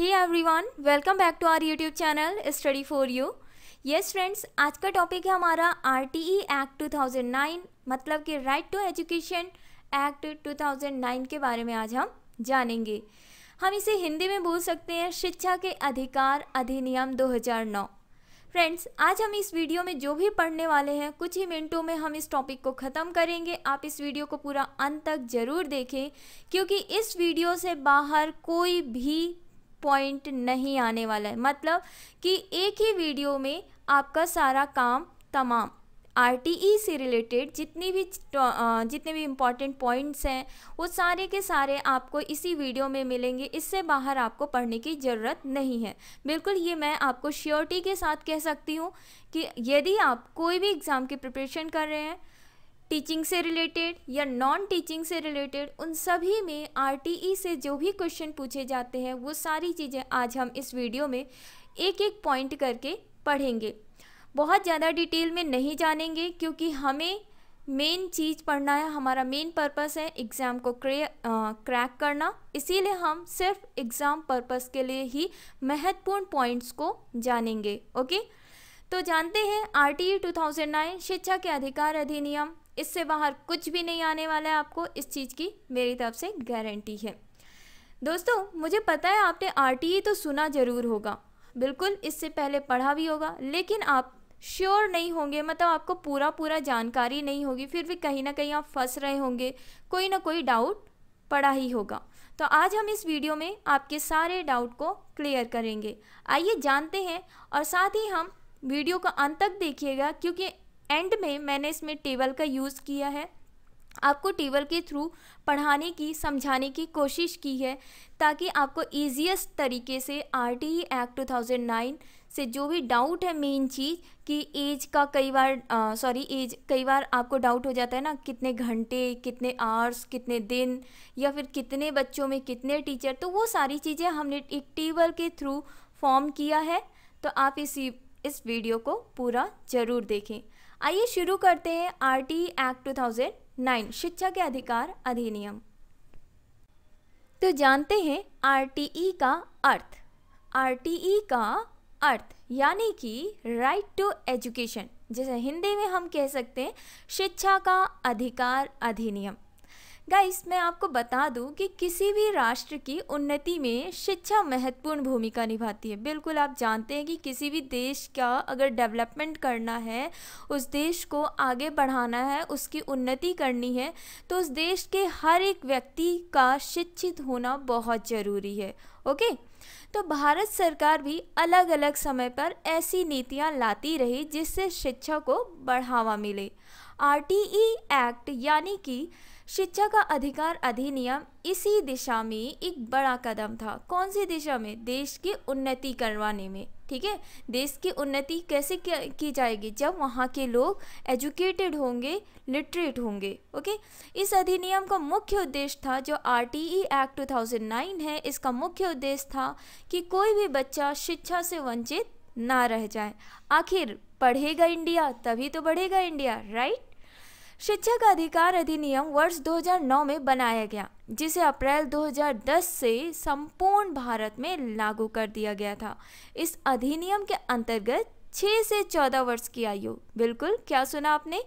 ही वन welcome back to our YouTube channel study for you yes friends आज का topic है हमारा R T E act two thousand nine मतलब कि right to education act two thousand nine के बारे में आज हम जानेंगे हम इसे हिंदी में बोल सकते हैं शिक्षा के अधिकार अधिनियम दो हजार नौ फ्रेंड्स आज हम इस वीडियो में जो भी पढ़ने वाले हैं कुछ ही मिनटों में हम इस टॉपिक को ख़त्म करेंगे आप इस वीडियो को पूरा अंत तक ज़रूर देखें क्योंकि इस वीडियो से बाहर कोई भी पॉइंट नहीं आने वाला है मतलब कि एक ही वीडियो में आपका सारा काम तमाम आर e से रिलेटेड जितनी भी जितने भी इम्पॉर्टेंट पॉइंट्स हैं वो सारे के सारे आपको इसी वीडियो में मिलेंगे इससे बाहर आपको पढ़ने की ज़रूरत नहीं है बिल्कुल ये मैं आपको श्योरिटी के साथ कह सकती हूँ कि यदि आप कोई भी एग्ज़ाम की प्रिपरेशन कर रहे हैं टीचिंग से रिलेटेड या नॉन टीचिंग से रिलेटेड उन सभी में आर से जो भी क्वेश्चन पूछे जाते हैं वो सारी चीज़ें आज हम इस वीडियो में एक एक पॉइंट करके पढ़ेंगे बहुत ज़्यादा डिटेल में नहीं जानेंगे क्योंकि हमें मेन चीज़ पढ़ना है हमारा मेन पर्पस है एग्ज़ाम को क्रे, क्रैक करना इसीलिए हम सिर्फ एग्ज़ाम पर्पस के लिए ही महत्वपूर्ण पॉइंट्स को जानेंगे ओके तो जानते हैं आर टी शिक्षा के अधिकार अधिनियम इससे बाहर कुछ भी नहीं आने वाला है आपको इस चीज़ की मेरी तरफ से गारंटी है दोस्तों मुझे पता है आपने आर तो सुना ज़रूर होगा बिल्कुल इससे पहले पढ़ा भी होगा लेकिन आप श्योर नहीं होंगे मतलब आपको पूरा पूरा जानकारी नहीं होगी फिर भी कहीं ना कहीं आप फंस रहे होंगे कोई ना कोई डाउट पड़ा ही होगा तो आज हम इस वीडियो में आपके सारे डाउट को क्लियर करेंगे आइए जानते हैं और साथ ही हम वीडियो का अंत तक देखिएगा क्योंकि एंड में मैंने इसमें टेबल का यूज़ किया है आपको टेबल के थ्रू पढ़ाने की समझाने की कोशिश की है ताकि आपको ईजिएस्ट तरीके से आर टी एक्ट 2009 से जो भी डाउट है मेन चीज़ कि एज का कई बार सॉरी एज कई बार आपको डाउट हो जाता है ना कितने घंटे कितने आवर्स कितने दिन या फिर कितने बच्चों में कितने टीचर तो वो सारी चीज़ें हमने एक टेबल के थ्रू फॉर्म किया है तो आप इसी इस वीडियो को पूरा जरूर देखें आइए शुरू करते हैं आरटी एक्ट 2009 शिक्षा के अधिकार अधिनियम तो जानते हैं आर का अर्थ आर का अर्थ यानी कि राइट टू एजुकेशन जैसे हिंदी में हम कह सकते हैं शिक्षा का अधिकार अधिनियम गाइस मैं आपको बता दूं कि किसी भी राष्ट्र की उन्नति में शिक्षा महत्वपूर्ण भूमिका निभाती है बिल्कुल आप जानते हैं कि किसी भी देश का अगर डेवलपमेंट करना है उस देश को आगे बढ़ाना है उसकी उन्नति करनी है तो उस देश के हर एक व्यक्ति का शिक्षित होना बहुत ज़रूरी है ओके तो भारत सरकार भी अलग अलग समय पर ऐसी नीतियाँ लाती रही जिससे शिक्षा को बढ़ावा मिले आर एक्ट यानी कि शिक्षा का अधिकार अधिनियम इसी दिशा में एक बड़ा कदम था कौन सी दिशा में देश की उन्नति करवाने में ठीक है देश की उन्नति कैसे की जाएगी जब वहाँ के लोग एजुकेटेड होंगे लिटरेट होंगे ओके इस अधिनियम का मुख्य उद्देश्य था जो R T E act nine है इसका मुख्य उद्देश्य था कि कोई भी बच्चा शिक्षा से वंचित ना रह जाए आखिर पढ़ेगा इंडिया तभी तो बढ़ेगा इंडिया राइट शिक्षा का अधिकार अधिनियम वर्ष 2009 में बनाया गया जिसे अप्रैल 2010 से संपूर्ण भारत में लागू कर दिया गया था इस अधिनियम के अंतर्गत 6 से 14 वर्ष की आयु बिल्कुल क्या सुना आपने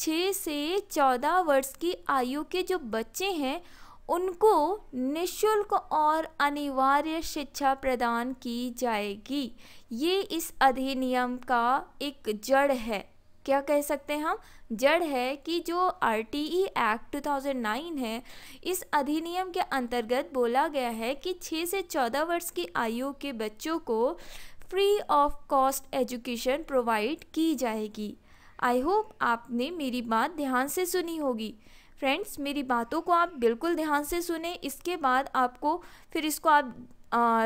6 से 14 वर्ष की आयु के जो बच्चे हैं उनको निशुल्क और अनिवार्य शिक्षा प्रदान की जाएगी ये इस अधिनियम का एक जड़ है क्या कह सकते हैं हम जड़ है कि जो आर टी एक्ट 2009 है इस अधिनियम के अंतर्गत बोला गया है कि 6 से 14 वर्ष की आयु के बच्चों को free of cost education provide की जाएगी आई होप आपने मेरी बात ध्यान से सुनी होगी फ्रेंड्स मेरी बातों को आप बिल्कुल ध्यान से सुने इसके बाद आपको फिर इसको आप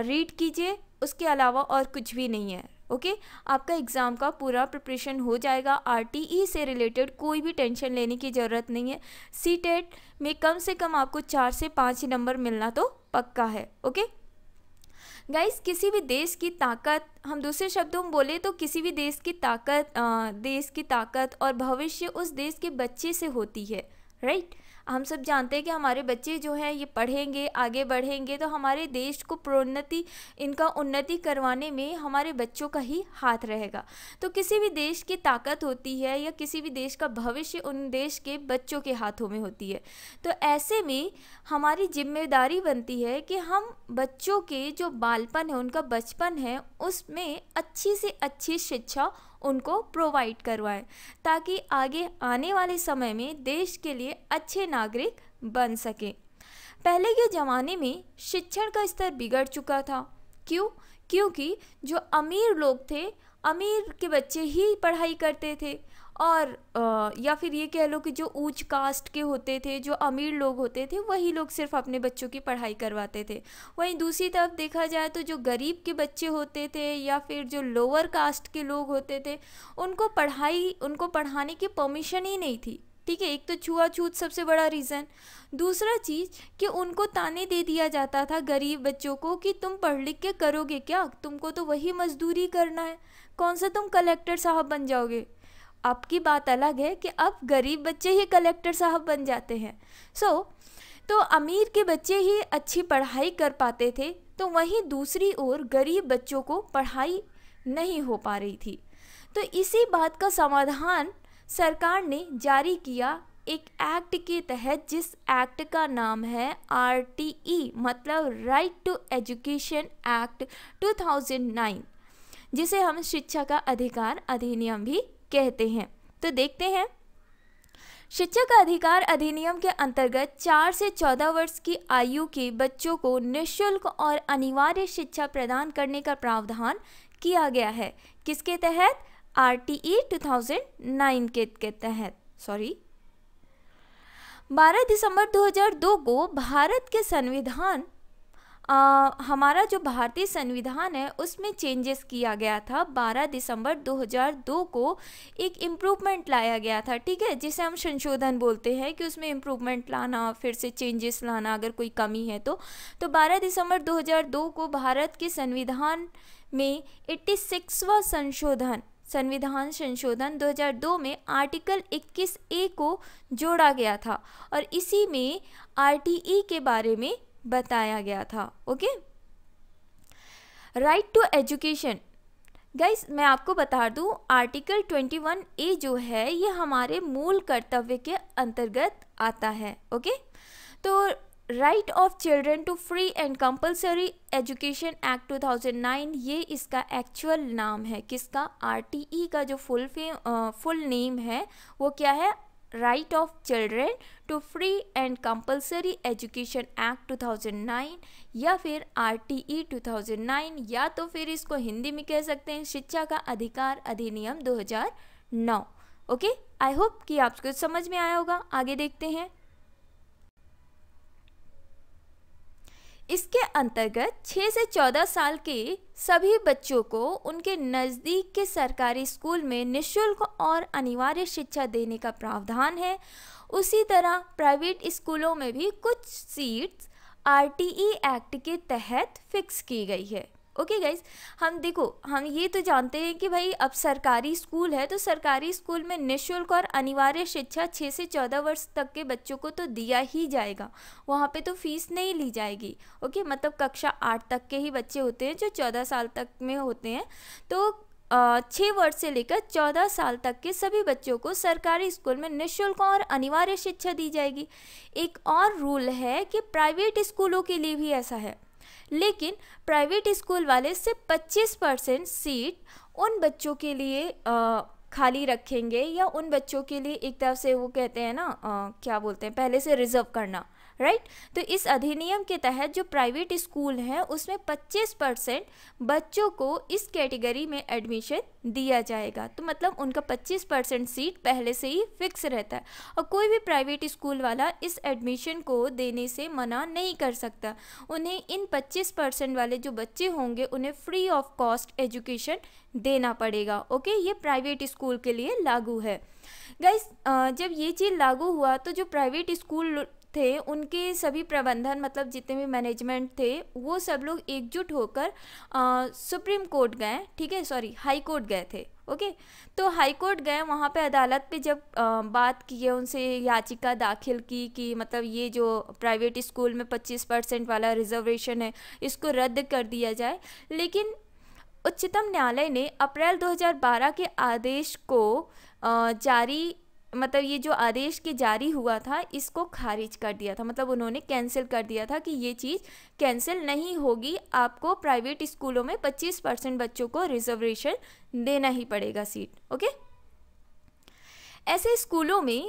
रीड कीजिए उसके अलावा और कुछ भी नहीं है ओके okay? आपका एग्ज़ाम का पूरा प्रिपरेशन हो जाएगा आरटीई e से रिलेटेड कोई भी टेंशन लेने की ज़रूरत नहीं है सी टेट e में कम से कम आपको चार से पाँच नंबर मिलना तो पक्का है ओके okay? गाइस किसी भी देश की ताकत हम दूसरे शब्दों में बोले तो किसी भी देश की ताकत आ, देश की ताकत और भविष्य उस देश के बच्चे से होती है राइट हम सब जानते हैं कि हमारे बच्चे जो हैं ये पढ़ेंगे आगे बढ़ेंगे तो हमारे देश को प्रोन्नति इनका उन्नति करवाने में हमारे बच्चों का ही हाथ रहेगा तो किसी भी देश की ताकत होती है या किसी भी देश का भविष्य उन देश के बच्चों के हाथों में होती है तो ऐसे में हमारी जिम्मेदारी बनती है कि हम बच्चों के जो बालपन है उनका बचपन है उसमें अच्छी से अच्छी शिक्षा उनको प्रोवाइड करवाएं ताकि आगे आने वाले समय में देश के लिए अच्छे नागरिक बन सके पहले के ज़माने में शिक्षण का स्तर बिगड़ चुका था क्यों क्योंकि जो अमीर लोग थे अमीर के बच्चे ही पढ़ाई करते थे और आ, या फिर ये कह लो कि जो ऊंच कास्ट के होते थे जो अमीर लोग होते थे वही लोग सिर्फ अपने बच्चों की पढ़ाई करवाते थे वहीं दूसरी तरफ देखा जाए तो जो गरीब के बच्चे होते थे या फिर जो लोअर कास्ट के लोग होते थे उनको पढ़ाई उनको पढ़ाने की परमिशन ही नहीं थी ठीक है एक तो छुआछूत सबसे बड़ा रीज़न दूसरा चीज़ कि उनको ताने दे दिया जाता था गरीब बच्चों को कि तुम पढ़ लिख के करोगे क्या तुमको तो वही मजदूरी करना है कौन सा तुम कलेक्टर साहब बन जाओगे आपकी बात अलग है कि अब गरीब बच्चे ही कलेक्टर साहब बन जाते हैं सो so, तो अमीर के बच्चे ही अच्छी पढ़ाई कर पाते थे तो वहीं दूसरी ओर गरीब बच्चों को पढ़ाई नहीं हो पा रही थी तो इसी बात का समाधान सरकार ने जारी किया एक एक्ट के तहत जिस एक्ट का नाम है आरटीई मतलब राइट टू एजुकेशन एक्ट 2009 जिसे हम शिक्षा का अधिकार अधिनियम भी कहते हैं तो देखते हैं शिक्षा का अधिकार अधिनियम के अंतर्गत चार से चौदह वर्ष की आयु के बच्चों को निशुल्क और अनिवार्य शिक्षा प्रदान करने का प्रावधान किया गया है किसके तहत R T E two thousand nine के तहत सॉरी 12 दिसंबर 2002 को भारत के संविधान आ, हमारा जो भारतीय संविधान है उसमें चेंजेस किया गया था 12 दिसंबर 2002 को एक इम्प्रूवमेंट लाया गया था ठीक है जिसे हम संशोधन बोलते हैं कि उसमें इम्प्रूवमेंट लाना फिर से चेंजेस लाना अगर कोई कमी है तो तो 12 दिसंबर 2002 को भारत के संविधान में 86वां संशोधन संविधान संशोधन 2002 में आर्टिकल 21 ए को जोड़ा गया था और इसी में आरटीई के बारे में बताया गया था okay right to education guys मैं आपको बता दूं आर्टिकल 21 ए जो है ये हमारे मूल कर्तव्य के अंतर्गत आता है ओके तो right of children to free and compulsory education act 2009 ये इसका एक्चुअल नाम है किसका आरटीई e का जो फुल फुल नेम है वो क्या है right of children to free and compulsory education act 2009 या फिर आरटीई 2009 e या तो फिर इसको हिंदी में कह सकते हैं शिक्षा का अधिकार अधिनियम 2009 ओके आई होप कि आपको समझ में आया होगा आगे देखते हैं इसके अंतर्गत 6 से 14 साल के सभी बच्चों को उनके नज़दीक के सरकारी स्कूल में निशुल्क और अनिवार्य शिक्षा देने का प्रावधान है उसी तरह प्राइवेट स्कूलों में भी कुछ सीट्स आर एक्ट के तहत फिक्स की गई है ओके okay गाइज हम देखो हम ये तो जानते हैं कि भाई अब सरकारी स्कूल है तो सरकारी स्कूल में निशुल्क और अनिवार्य शिक्षा छः से चौदह वर्ष तक के बच्चों को तो दिया ही जाएगा वहाँ पे तो फीस नहीं ली जाएगी ओके okay? मतलब कक्षा आठ तक के ही बच्चे होते हैं जो चौदह साल तक में होते हैं तो छः वर्ष से लेकर चौदह साल तक के सभी बच्चों को सरकारी स्कूल में निःशुल्क और अनिवार्य शिक्षा दी जाएगी एक और रूल है कि प्राइवेट स्कूलों के लिए भी ऐसा है लेकिन प्राइवेट स्कूल वाले सिर्फ 25 परसेंट सीट उन बच्चों के लिए आ, खाली रखेंगे या उन बच्चों के लिए एक तरफ से वो कहते हैं ना आ, क्या बोलते हैं पहले से रिजर्व करना राइट तो इस अधिनियम के तहत जो प्राइवेट स्कूल हैं उसमें 25 परसेंट बच्चों को इस कैटेगरी में एडमिशन दिया जाएगा तो मतलब उनका 25 परसेंट सीट पहले से ही फिक्स रहता है और कोई भी प्राइवेट स्कूल वाला इस एडमिशन को देने से मना नहीं कर सकता उन्हें इन 25 परसेंट वाले जो बच्चे होंगे उन्हें फ्री ऑफ कॉस्ट एजुकेशन देना पड़ेगा ओके ये प्राइवेट स्कूल के लिए लागू है गाइस जब ये चीज़ लागू हुआ तो जो प्राइवेट स्कूल थे उनके सभी प्रबंधन मतलब जितने भी मैनेजमेंट थे वो सब लोग एकजुट होकर आ, सुप्रीम कोर्ट गए ठीक है सॉरी हाई कोर्ट गए थे ओके तो हाई कोर्ट गए वहाँ पे अदालत पे जब आ, बात की है उनसे याचिका दाखिल की कि मतलब ये जो प्राइवेट स्कूल में 25 परसेंट वाला रिजर्वेशन है इसको रद्द कर दिया जाए लेकिन उच्चतम न्यायालय ने अप्रैल 2012 के आदेश को जारी मतलब ये जो आदेश के जारी हुआ था इसको खारिज कर दिया था मतलब उन्होंने कैंसिल कर दिया था कि ये चीज़ कैंसिल नहीं होगी आपको प्राइवेट स्कूलों में 25 परसेंट बच्चों को रिजर्वेशन देना ही पड़ेगा सीट ओके ऐसे स्कूलों में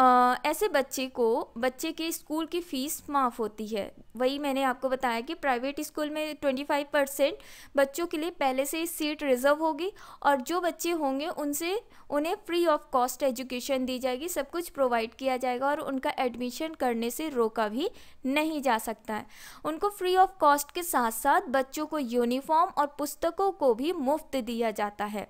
आ, ऐसे बच्चे को बच्चे के स्कूल की फ़ीस माफ़ होती है वही मैंने आपको बताया कि प्राइवेट स्कूल में 25 परसेंट बच्चों के लिए पहले से सीट रिज़र्व होगी और जो बच्चे होंगे उनसे उन्हें फ्री ऑफ कॉस्ट एजुकेशन दी जाएगी सब कुछ प्रोवाइड किया जाएगा और उनका एडमिशन करने से रोका भी नहीं जा सकता है उनको फ्री ऑफ कॉस्ट के साथ साथ बच्चों को यूनिफॉर्म और पुस्तकों को भी मुफ्त दिया जाता है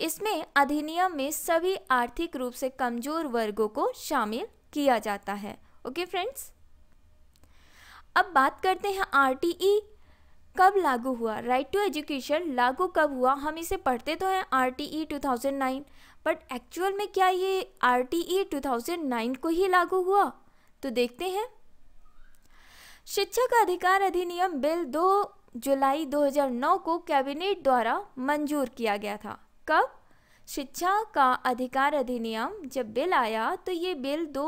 इसमें अधिनियम में सभी आर्थिक रूप से कमजोर वर्गों को शामिल किया जाता है ओके फ्रेंड्स अब बात करते हैं आरटीई कब लागू हुआ राइट टू एजुकेशन लागू कब हुआ हम इसे पढ़ते तो हैं R T E two thousand nine but actual में क्या ये R T E two thousand nine को ही लागू हुआ तो देखते हैं शिक्षा का अधिकार अधिनियम बिल 2 जुलाई 2009 को कैबिनेट द्वारा मंजूर किया गया था कब शिक्षा का अधिकार अधिनियम जब बिल आया तो ये बिल दो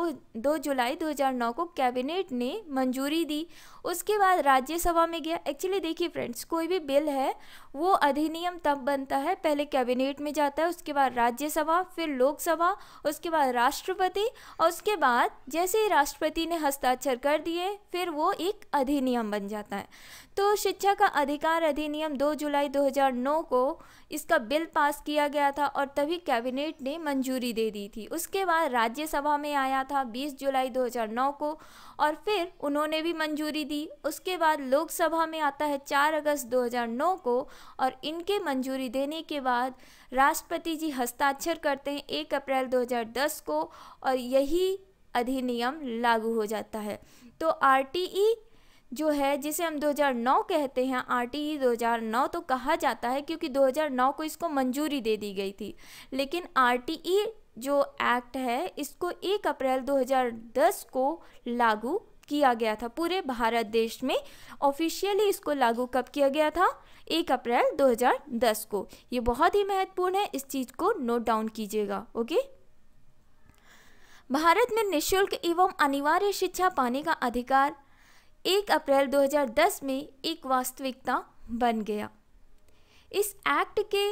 दो जुलाई 2009 को कैबिनेट ने मंजूरी दी उसके बाद राज्यसभा में गया एक्चुअली देखिए फ्रेंड्स कोई भी बिल है वो अधिनियम तब बनता है पहले कैबिनेट में जाता है उसके बाद राज्यसभा फिर लोकसभा उसके बाद राष्ट्रपति और उसके बाद जैसे ही राष्ट्रपति ने हस्ताक्षर कर दिए फिर वो एक अधिनियम बन जाता है तो शिक्षा का अधिकार अधिनियम 2 जुलाई 2009 को इसका बिल पास किया गया था और तभी कैबिनेट ने मंजूरी दे दी थी उसके बाद राज्यसभा में आया था 20 जुलाई 2009 को और फिर उन्होंने भी मंजूरी दी उसके बाद लोकसभा में आता है 4 अगस्त 2009 को और इनके मंजूरी देने के बाद राष्ट्रपति जी हस्ताक्षर करते हैं एक अप्रैल 2010 को और यही अधिनियम लागू हो जाता है तो आर जो है जिसे हम 2009 कहते हैं आर टी 2009 तो कहा जाता है क्योंकि 2009 को इसको मंजूरी दे दी गई थी लेकिन आर जो एक्ट है इसको 1 अप्रैल 2010 को लागू किया गया था पूरे भारत देश में ऑफिशियली इसको लागू कब किया गया था एक अप्रैल 2010 को ये बहुत ही महत्वपूर्ण है इस चीज़ को नोट डाउन कीजिएगा ओके भारत में निशुल्क एवं अनिवार्य शिक्षा पाने का अधिकार एक अप्रैल 2010 में एक वास्तविकता बन गया इस एक्ट के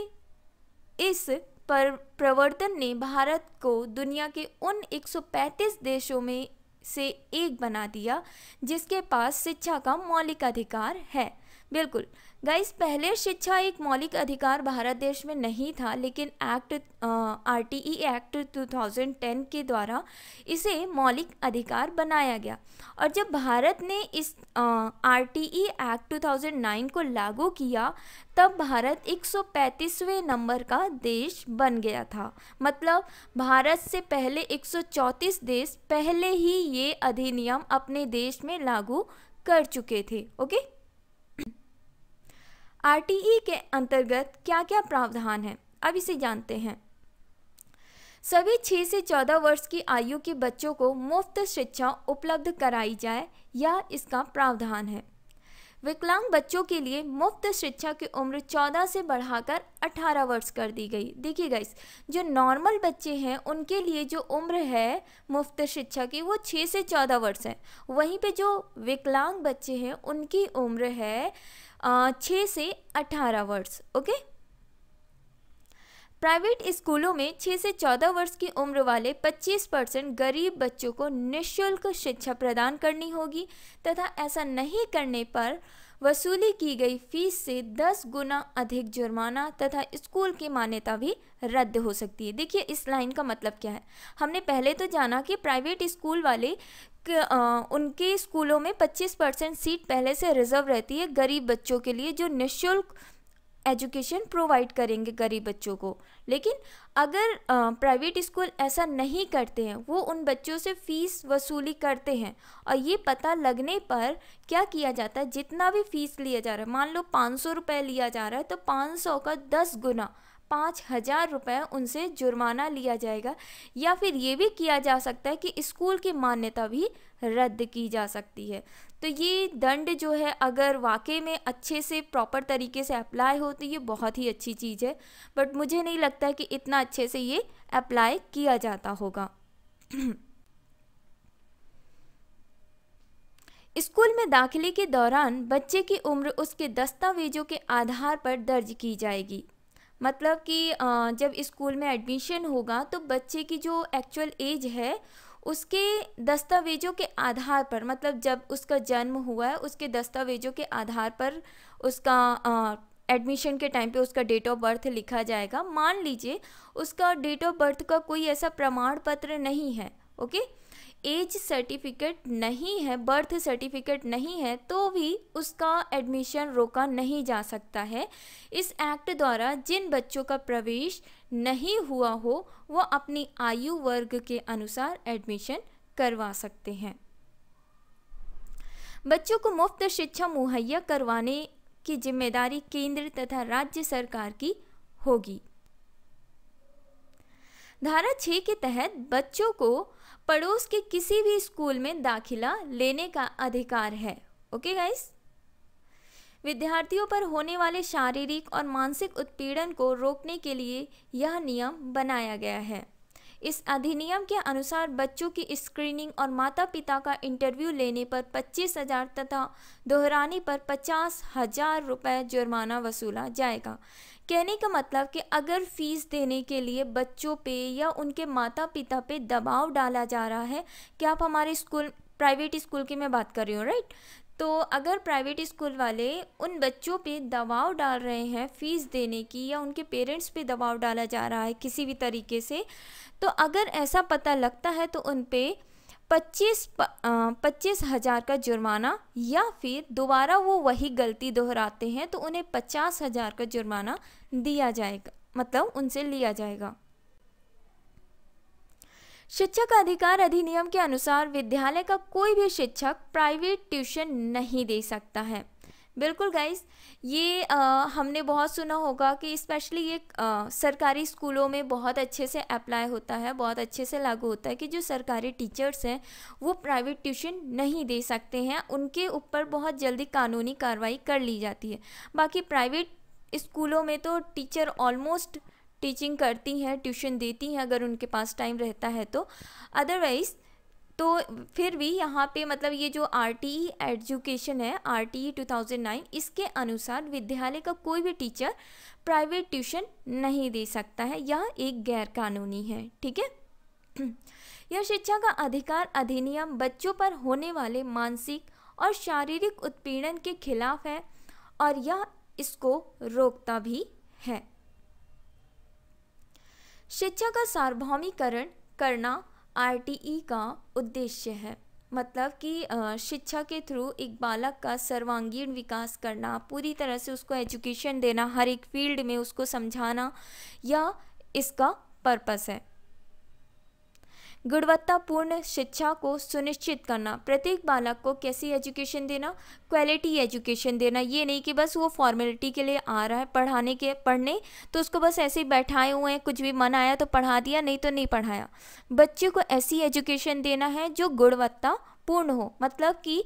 इस पर प्रवर्तन ने भारत को दुनिया के उन 135 देशों में से एक बना दिया जिसके पास शिक्षा का मौलिक अधिकार है बिल्कुल गाइस पहले शिक्षा एक मौलिक अधिकार भारत देश में नहीं था लेकिन act R T E act 2010 के द्वारा इसे मौलिक अधिकार बनाया गया और जब भारत ने इस आर टी ई एक्ट 2009 को लागू किया तब भारत 135वें नंबर का देश बन गया था मतलब भारत से पहले 134 देश पहले ही ये अधिनियम अपने देश में लागू कर चुके थे ओके आर के अंतर्गत क्या क्या प्रावधान हैं अब इसे जानते हैं सभी 6 से 14 वर्ष की आयु के बच्चों को मुफ्त शिक्षा उपलब्ध कराई जाए यह इसका प्रावधान है विकलांग बच्चों के लिए मुफ्त शिक्षा की उम्र 14 से बढ़ाकर 18 वर्ष कर दी गई देखिए गाइस जो नॉर्मल बच्चे हैं उनके लिए जो उम्र है मुफ्त शिक्षा की वो 6 से 14 वर्ष है वहीं पे जो विकलांग बच्चे हैं उनकी उम्र है छः से अठारह वर्ष ओके प्राइवेट स्कूलों में छः से चौदह वर्ष की उम्र वाले पच्चीस परसेंट गरीब बच्चों को निशुल्क शिक्षा प्रदान करनी होगी तथा ऐसा नहीं करने पर वसूली की गई फीस से दस गुना अधिक जुर्माना तथा स्कूल की मान्यता भी रद्द हो सकती है देखिए इस लाइन का मतलब क्या है हमने पहले तो जाना कि प्राइवेट स्कूल वाले उनके स्कूलों में 25 परसेंट सीट पहले से रिजर्व रहती है गरीब बच्चों के लिए जो निःशुल्क एजुकेशन प्रोवाइड करेंगे गरीब बच्चों को लेकिन अगर प्राइवेट स्कूल ऐसा नहीं करते हैं वो उन बच्चों से फ़ीस वसूली करते हैं और ये पता लगने पर क्या किया जाता है जितना भी फ़ीस लिया जा रहा है मान लो पाँच सौ रुपये लिया जा रहा है तो पाँच सौ का दस गुना पाँच हज़ार रुपये उनसे जुर्माना लिया जाएगा या फिर ये भी किया जा सकता है कि स्कूल की मान्यता भी रद्द की जा सकती है तो ये दंड जो है अगर वाकई में अच्छे से प्रॉपर तरीके से अप्लाई हो तो ये बहुत ही अच्छी चीज़ है बट मुझे नहीं लगता कि इतना अच्छे से ये अप्लाई किया जाता होगा स्कूल में दाखिले के दौरान बच्चे की उम्र उसके दस्तावेजों के आधार पर दर्ज की जाएगी मतलब कि जब स्कूल में एडमिशन होगा तो बच्चे की जो एक्चुअल एज है उसके दस्तावेज़ों के आधार पर मतलब जब उसका जन्म हुआ है उसके दस्तावेज़ों के आधार पर उसका एडमिशन के टाइम पे उसका डेट ऑफ बर्थ लिखा जाएगा मान लीजिए उसका डेट ऑफ बर्थ का कोई ऐसा प्रमाण पत्र नहीं है ओके okay? एज सर्टिफिकेट नहीं है बर्थ सर्टिफिकेट नहीं है तो भी उसका एडमिशन रोका नहीं जा सकता है इस एक्ट द्वारा जिन बच्चों का प्रवेश नहीं हुआ हो वो अपनी आयु वर्ग के अनुसार एडमिशन करवा सकते हैं बच्चों को मुफ्त शिक्षा मुहैया करवाने की जिम्मेदारी केंद्र तथा राज्य सरकार की होगी धारा छ के तहत बच्चों को पड़ोस के किसी भी स्कूल में दाखिला लेने का अधिकार है ओके गाइस विद्यार्थियों पर होने वाले शारीरिक और मानसिक उत्पीड़न को रोकने के लिए यह नियम बनाया गया है इस अधिनियम के अनुसार बच्चों की स्क्रीनिंग और माता पिता का इंटरव्यू लेने पर पच्चीस हजार तथा दोहराने पर पचास हजार रुपये जुर्माना वसूला जाएगा कहने का मतलब कि अगर फ़ीस देने के लिए बच्चों पे या उनके माता पिता पे दबाव डाला जा रहा है कि आप हमारे स्कूल प्राइवेट स्कूल की मैं बात कर रही हूँ राइट तो अगर प्राइवेट स्कूल वाले उन बच्चों पे दबाव डाल रहे हैं फ़ीस देने की या उनके पेरेंट्स पे दबाव डाला जा रहा है किसी भी तरीके से तो अगर ऐसा पता लगता है तो उन पर पच्चीस पच्चीस हज़ार का जुर्माना या फिर दोबारा वो वही गलती दोहराते हैं तो उन्हें पचास हज़ार का जुर्माना दिया जाएगा मतलब उनसे लिया जाएगा शिक्षक अधिकार अधिनियम के अनुसार विद्यालय का कोई भी शिक्षक प्राइवेट ट्यूशन नहीं दे सकता है बिल्कुल गाइस ये आ, हमने बहुत सुना होगा कि स्पेशली ये आ, सरकारी स्कूलों में बहुत अच्छे से अप्लाई होता है बहुत अच्छे से लागू होता है कि जो सरकारी टीचर्स हैं वो प्राइवेट ट्यूशन नहीं दे सकते हैं उनके ऊपर बहुत जल्दी कानूनी कार्रवाई कर ली जाती है बाकी प्राइवेट स्कूलों में तो टीचर ऑलमोस्ट टीचिंग करती हैं ट्यूशन देती हैं अगर उनके पास टाइम रहता है तो अदरवाइज़ तो फिर भी यहाँ पे मतलब ये जो आर टी एजुकेशन है आर टी 2009 इसके अनुसार विद्यालय का कोई भी टीचर प्राइवेट ट्यूशन नहीं दे सकता है यह एक गैर कानूनी है ठीक है यह शिक्षा का अधिकार अधिनियम बच्चों पर होने वाले मानसिक और शारीरिक उत्पीड़न के खिलाफ है और यह इसको रोकता भी है शिक्षा का सार्वभौमिकरण करना आरटीई का उद्देश्य है मतलब कि शिक्षा के थ्रू एक बालक का सर्वांगीण विकास करना पूरी तरह से उसको एजुकेशन देना हर एक फील्ड में उसको समझाना या इसका पर्पस है गुणवत्तापूर्ण शिक्षा को सुनिश्चित करना प्रत्येक बालक को कैसी एजुकेशन देना क्वालिटी एजुकेशन देना ये नहीं कि बस वो फॉर्मेलिटी के लिए आ रहा है पढ़ाने के पढ़ने तो उसको बस ऐसे ही बैठाए हुए हैं कुछ भी मन आया तो पढ़ा दिया नहीं तो नहीं पढ़ाया बच्चे को ऐसी एजुकेशन देना है जो गुणवत्ता पूर्ण हो मतलब कि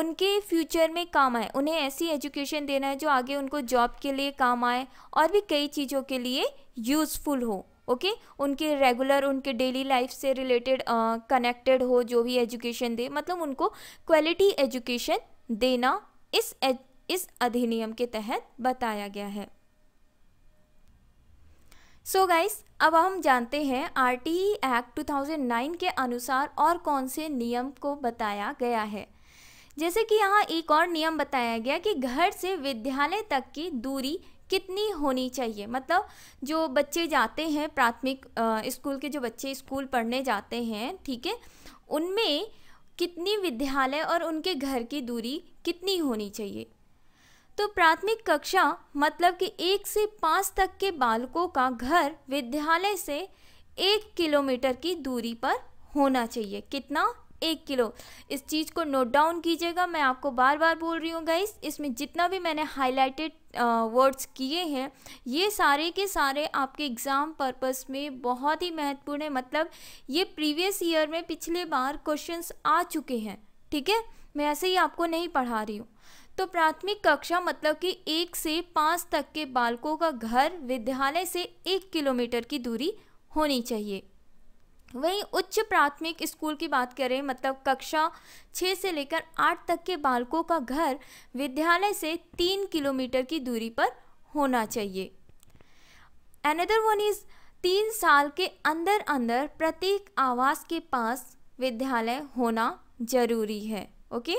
उनके फ्यूचर में काम आए उन्हें ऐसी एजुकेशन देना है जो आगे उनको जॉब के लिए काम आए और भी कई चीज़ों के लिए यूज़फुल हो ओके उनके रेगुलर उनके डेली लाइफ से रिलेटेड कनेक्टेड हो जो भी एजुकेशन दे मतलब उनको क्वालिटी एजुकेशन देना इस इस अधिनियम के तहत बताया गया है सो so गाइस अब हम जानते हैं आर एक्ट 2009 के अनुसार और कौन से नियम को बताया गया है जैसे कि यहाँ एक और नियम बताया गया कि घर से विद्यालय तक की दूरी कितनी होनी चाहिए मतलब जो बच्चे जाते हैं प्राथमिक स्कूल के जो बच्चे स्कूल पढ़ने जाते हैं ठीक है उनमें कितनी विद्यालय और उनके घर की दूरी कितनी होनी चाहिए तो प्राथमिक कक्षा मतलब कि एक से पाँच तक के बालकों का घर विद्यालय से एक किलोमीटर की दूरी पर होना चाहिए कितना एक किलो इस चीज़ को नोट डाउन कीजिएगा मैं आपको बार बार बोल रही हूँ गाइस इसमें जितना भी मैंने हाईलाइटेड वर्ड्स किए हैं ये सारे के सारे आपके एग्ज़ाम पर्पस में बहुत ही महत्वपूर्ण है मतलब ये प्रीवियस ईयर में पिछले बार क्वेश्चंस आ चुके हैं ठीक है मैं ऐसे ही आपको नहीं पढ़ा रही हूँ तो प्राथमिक कक्षा मतलब कि एक से पाँच तक के बालकों का घर विद्यालय से एक किलोमीटर की दूरी होनी चाहिए वहीं उच्च प्राथमिक स्कूल की बात करें मतलब कक्षा छः से लेकर आठ तक के बालकों का घर विद्यालय से तीन किलोमीटर की दूरी पर होना चाहिए एनदर वन इज़ तीन साल के अंदर अंदर प्रत्येक आवास के पास विद्यालय होना जरूरी है ओके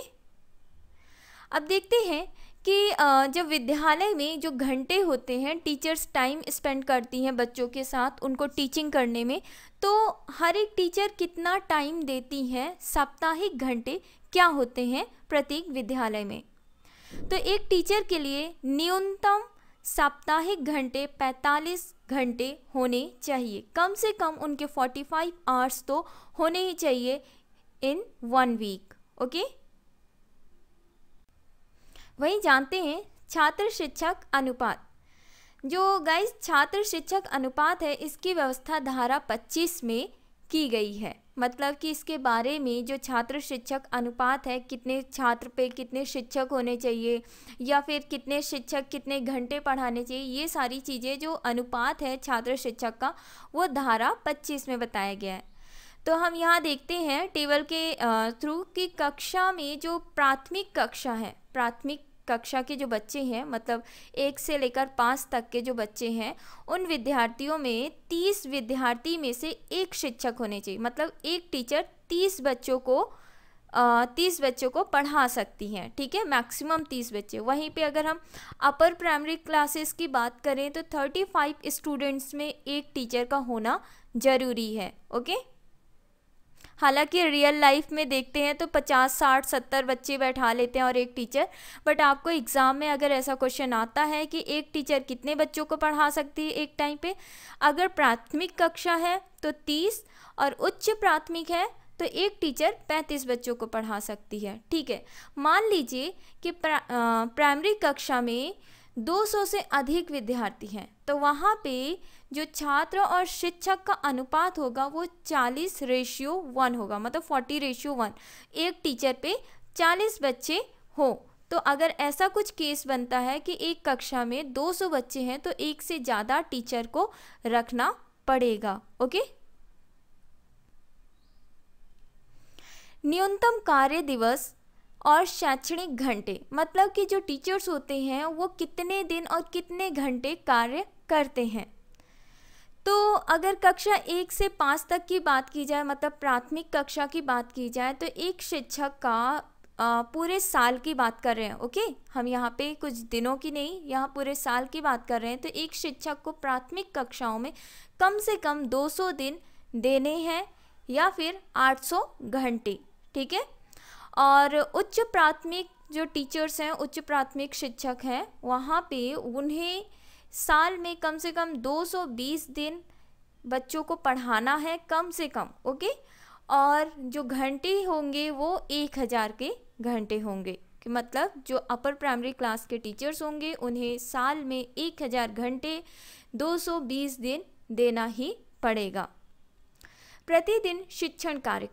अब देखते हैं कि जब विद्यालय में जो घंटे होते हैं टीचर्स टाइम स्पेंड करती हैं बच्चों के साथ उनको टीचिंग करने में तो हर एक टीचर कितना टाइम देती हैं साप्ताहिक घंटे क्या होते हैं प्रत्येक विद्यालय में तो एक टीचर के लिए न्यूनतम साप्ताहिक घंटे 45 घंटे होने चाहिए कम से कम उनके 45 आवर्स तो होने ही चाहिए इन वन वीक ओके वहीं जानते हैं छात्र शिक्षक अनुपात जो गाइस छात्र शिक्षक अनुपात है इसकी व्यवस्था धारा 25 में की गई है मतलब कि इसके बारे में जो छात्र शिक्षक अनुपात है कितने छात्र पे कितने शिक्षक होने चाहिए या फिर कितने शिक्षक कितने घंटे पढ़ाने चाहिए ये सारी चीज़ें जो अनुपात है छात्र शिक्षक का वो धारा 25 में बताया गया है तो हम यहाँ देखते हैं टेबल के थ्रू कि कक्षा में जो प्राथमिक कक्षा है प्राथमिक कक्षा के जो बच्चे हैं मतलब एक से लेकर पाँच तक के जो बच्चे हैं उन विद्यार्थियों में तीस विद्यार्थी में से एक शिक्षक होने चाहिए मतलब एक टीचर तीस बच्चों को तीस बच्चों को पढ़ा सकती हैं ठीक है मैक्सिमम तीस बच्चे वहीं पे अगर हम अपर प्राइमरी क्लासेस की बात करें तो थर्टी फाइव स्टूडेंट्स में एक टीचर का होना ज़रूरी है ओके हालांकि रियल लाइफ में देखते हैं तो पचास साठ सत्तर बच्चे बैठा लेते हैं और एक टीचर बट आपको एग्ज़ाम में अगर ऐसा क्वेश्चन आता है कि एक टीचर कितने बच्चों को पढ़ा सकती है एक टाइम पे अगर प्राथमिक कक्षा है तो तीस और उच्च प्राथमिक है तो एक टीचर पैंतीस बच्चों को पढ़ा सकती है ठीक है मान लीजिए कि प्रा, प्राइमरी कक्षा में 200 से अधिक विद्यार्थी हैं तो वहाँ पे जो छात्र और शिक्षक का अनुपात होगा वो चालीस रेशियो वन होगा मतलब फोर्टी रेशियो वन एक टीचर पे चालीस बच्चे हो तो अगर ऐसा कुछ केस बनता है कि एक कक्षा में 200 बच्चे हैं तो एक से ज़्यादा टीचर को रखना पड़ेगा ओके न्यूनतम कार्य दिवस और शैक्षणिक घंटे मतलब कि जो टीचर्स होते हैं वो कितने दिन और कितने घंटे कार्य करते हैं तो अगर कक्षा एक से पाँच तक की बात की जाए मतलब प्राथमिक कक्षा की बात की जाए तो एक शिक्षक का पूरे साल की बात कर रहे हैं ओके हम यहाँ पे कुछ दिनों की नहीं यहाँ पूरे साल की बात कर रहे हैं तो एक शिक्षक को प्राथमिक कक्षाओं में कम से कम 200 दिन देने हैं या फिर 800 घंटे ठीक है और उच्च प्राथमिक जो टीचर्स हैं उच्च प्राथमिक शिक्षक हैं वहाँ पे उन्हें साल में कम से कम 220 दिन बच्चों को पढ़ाना है कम से कम ओके और जो घंटे होंगे वो एक हज़ार के घंटे होंगे कि मतलब जो अपर प्राइमरी क्लास के टीचर्स होंगे उन्हें साल में एक हज़ार घंटे 220 दिन देना ही पड़ेगा प्रतिदिन शिक्षण कार्य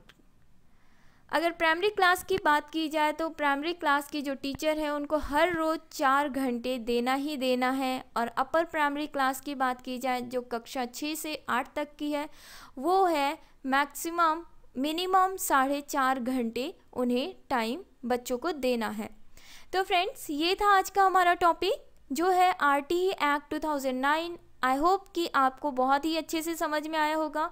अगर प्राइमरी क्लास की बात की जाए तो प्राइमरी क्लास की जो टीचर है उनको हर रोज़ चार घंटे देना ही देना है और अपर प्राइमरी क्लास की बात की जाए जो कक्षा छः से आठ तक की है वो है मैक्सिमम मिनिमम साढ़े चार घंटे उन्हें टाइम बच्चों को देना है तो फ्रेंड्स ये था आज का हमारा टॉपिक जो है R T act nine I hope कि आपको बहुत ही अच्छे से समझ में आया होगा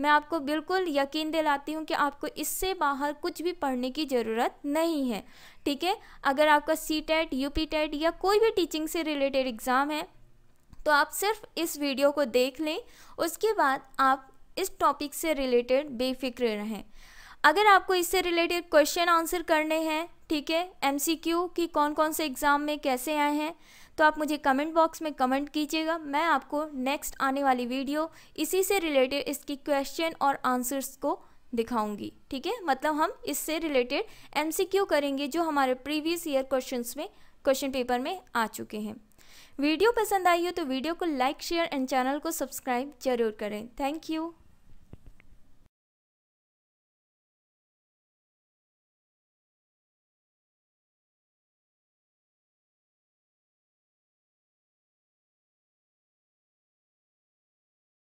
मैं आपको बिल्कुल यकीन दिलाती हूँ कि आपको इससे बाहर कुछ भी पढ़ने की ज़रूरत नहीं है ठीक है अगर आपका C TET U P TET या कोई भी टीचिंग से रिलेटेड एग्ज़ाम है तो आप सिर्फ इस वीडियो को देख लें उसके बाद आप इस टॉपिक से रिलेटेड बेफिक्र रहें अगर आपको इससे रिलेटेड क्वेश्चन आंसर करने हैं ठीक है एम कि कौन कौन से एग्ज़ाम में कैसे आए हैं तो आप मुझे कमेंट बॉक्स में कमेंट कीजिएगा मैं आपको नेक्स्ट आने वाली वीडियो इसी से रिलेटेड इसकी क्वेश्चन और आंसर्स को दिखाऊंगी ठीक है मतलब हम इससे रिलेटेड एमसीक्यू करेंगे जो हमारे प्रीवियस ईयर क्वेश्चंस में क्वेश्चन पेपर में आ चुके हैं वीडियो पसंद आई हो तो वीडियो को लाइक शेयर एंड चैनल को सब्सक्राइब जरूर करें थैंक यू